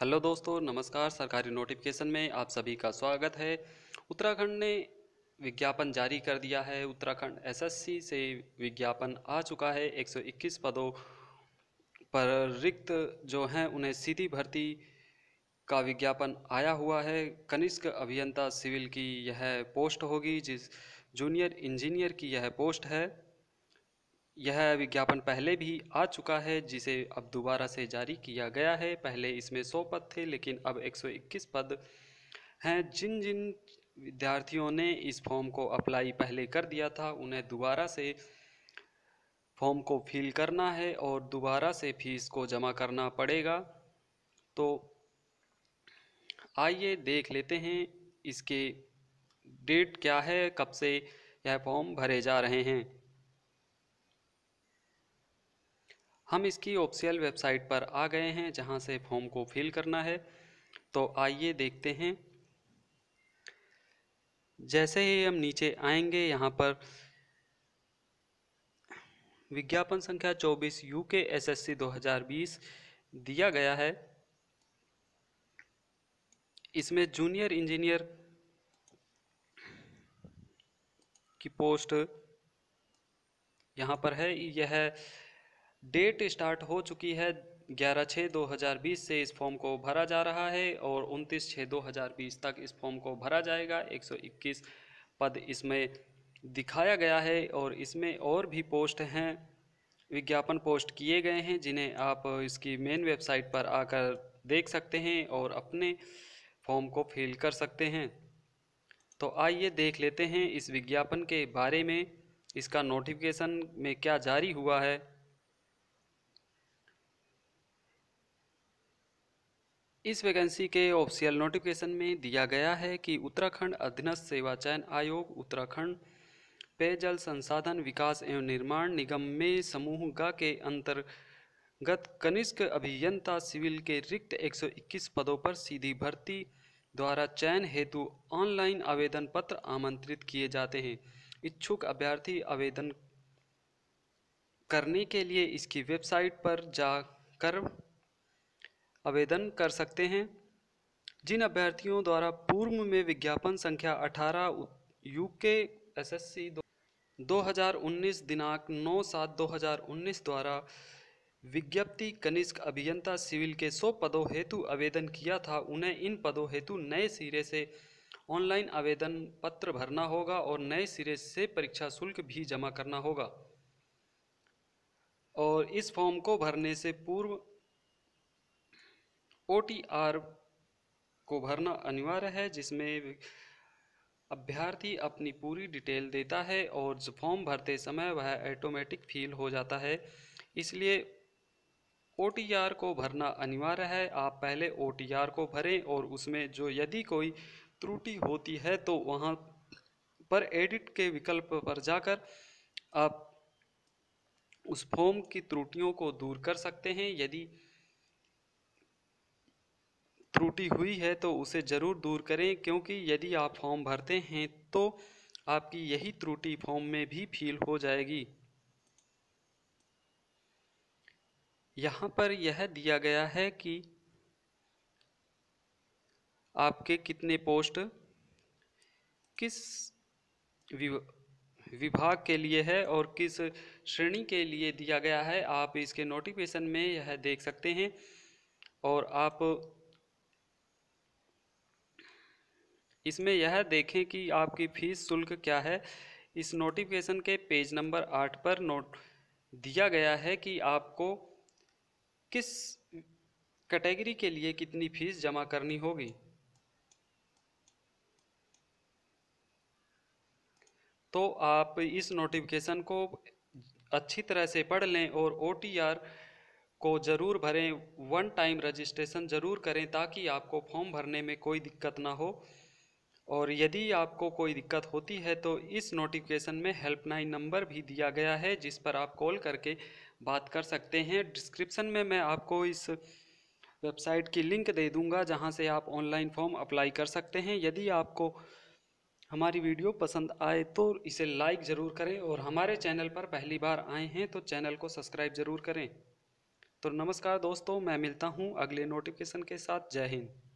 hello दोस्तों नमस्कार सरकारी नोटिफिकेशन में आप सभी का स्वागत है उत्तराखंड ने विज्ञापन जारी कर दिया है उत्तराखंड एसएससी से विज्ञापन आ चुका है 121 पदों पर रिक्त जो हैं उन्हें सीधी भर्ती का विज्ञापन आया हुआ है कनिष्क अभियंता सिविल की यह पोस्ट होगी जिस जूनियर इंजीनियर की यह पोस्ट है यह विज्ञापन पहले भी आ चुका है जिसे अब दोबारा से जारी किया गया है पहले इसमें 100 पद थे लेकिन अब 121 पद हैं जिन जिन विद्यार्थियों ने इस फॉर्म को अप्लाई पहले कर दिया था उन्हें दोबारा से फॉर्म को फिल करना है और दोबारा से फीस को जमा करना पड़ेगा तो आइए देख लेते हैं इसके डेट क्या है कब से यह फॉर्म भरे जा रहे हैं हम इसकी ऑफिशियल वेबसाइट पर आ गए हैं जहां से फॉर्म को फिल करना है तो आइए देखते हैं जैसे ही हम नीचे आएंगे यहाँ पर विज्ञापन संख्या 24 यूके एसएससी 2020 दिया गया है इसमें जूनियर इंजीनियर की पोस्ट यहाँ पर है यह डेट स्टार्ट हो चुकी है ग्यारह छः दो हज़ार बीस से इस फॉर्म को भरा जा रहा है और उनतीस छः दो हज़ार बीस तक इस फॉर्म को भरा जाएगा एक सौ इक्कीस पद इसमें दिखाया गया है और इसमें और भी पोस्ट हैं विज्ञापन पोस्ट किए गए हैं जिन्हें आप इसकी मेन वेबसाइट पर आकर देख सकते हैं और अपने फॉर्म को फिल कर सकते हैं तो आइए देख लेते हैं इस विज्ञापन के बारे में इसका नोटिफिकेशन में क्या जारी हुआ है इस वैकेंसी के ऑफिशियल नोटिफिकेशन में दिया गया है कि उत्तराखंड अधीनस्थ सेवा चयन आयोग उत्तराखंड पेयजल संसाधन विकास एवं निर्माण निगम में समूह ग के अंतर्गत कनिष्क अभियंता सिविल के रिक्त 121 पदों पर सीधी भर्ती द्वारा चयन हेतु ऑनलाइन आवेदन पत्र आमंत्रित किए जाते हैं इच्छुक अभ्यर्थी आवेदन करने के लिए इसकी वेबसाइट पर जाकर आवेदन कर सकते हैं जिन अभ्यर्थियों द्वारा पूर्व में विज्ञापन संख्या 18 यूके एसएससी 2019 दिनांक 9 सात 2019 द्वारा विज्ञप्ति कनिष्क अभियंता सिविल के 100 पदों हेतु आवेदन किया था उन्हें इन पदों हेतु नए सिरे से ऑनलाइन आवेदन पत्र भरना होगा और नए सिरे से परीक्षा शुल्क भी जमा करना होगा और इस फॉर्म को भरने से पूर्व ओ को भरना अनिवार्य है जिसमें अभ्यर्थी अपनी पूरी डिटेल देता है और फॉर्म भरते समय वह ऑटोमेटिक फील हो जाता है इसलिए ओ को भरना अनिवार्य है आप पहले ओ को भरें और उसमें जो यदि कोई त्रुटि होती है तो वहाँ पर एडिट के विकल्प पर जाकर आप उस फॉर्म की त्रुटियों को दूर कर सकते हैं यदि त्रुटि हुई है तो उसे ज़रूर दूर करें क्योंकि यदि आप फॉर्म भरते हैं तो आपकी यही त्रुटि फॉर्म में भी फील हो जाएगी यहाँ पर यह दिया गया है कि आपके कितने पोस्ट किस विभाग के लिए है और किस श्रेणी के लिए दिया गया है आप इसके नोटिफिकेशन में यह देख सकते हैं और आप इसमें यह देखें कि आपकी फीस शुल्क क्या है इस नोटिफिकेशन के पेज नंबर आठ पर नोट दिया गया है कि आपको किस कैटेगरी के लिए कितनी फीस जमा करनी होगी तो आप इस नोटिफिकेशन को अच्छी तरह से पढ़ लें और ओ को ज़रूर भरें वन टाइम रजिस्ट्रेशन ज़रूर करें ताकि आपको फॉर्म भरने में कोई दिक्कत ना हो और यदि आपको कोई दिक्कत होती है तो इस नोटिफिकेशन में हेल्पलाइन नंबर भी दिया गया है जिस पर आप कॉल करके बात कर सकते हैं डिस्क्रिप्शन में मैं आपको इस वेबसाइट की लिंक दे दूंगा जहां से आप ऑनलाइन फॉर्म अप्लाई कर सकते हैं यदि आपको हमारी वीडियो पसंद आए तो इसे लाइक ज़रूर करें और हमारे चैनल पर पहली बार आए हैं तो चैनल को सब्सक्राइब ज़रूर करें तो नमस्कार दोस्तों मैं मिलता हूं अगले नोटिफिकेशन के साथ जय हिंद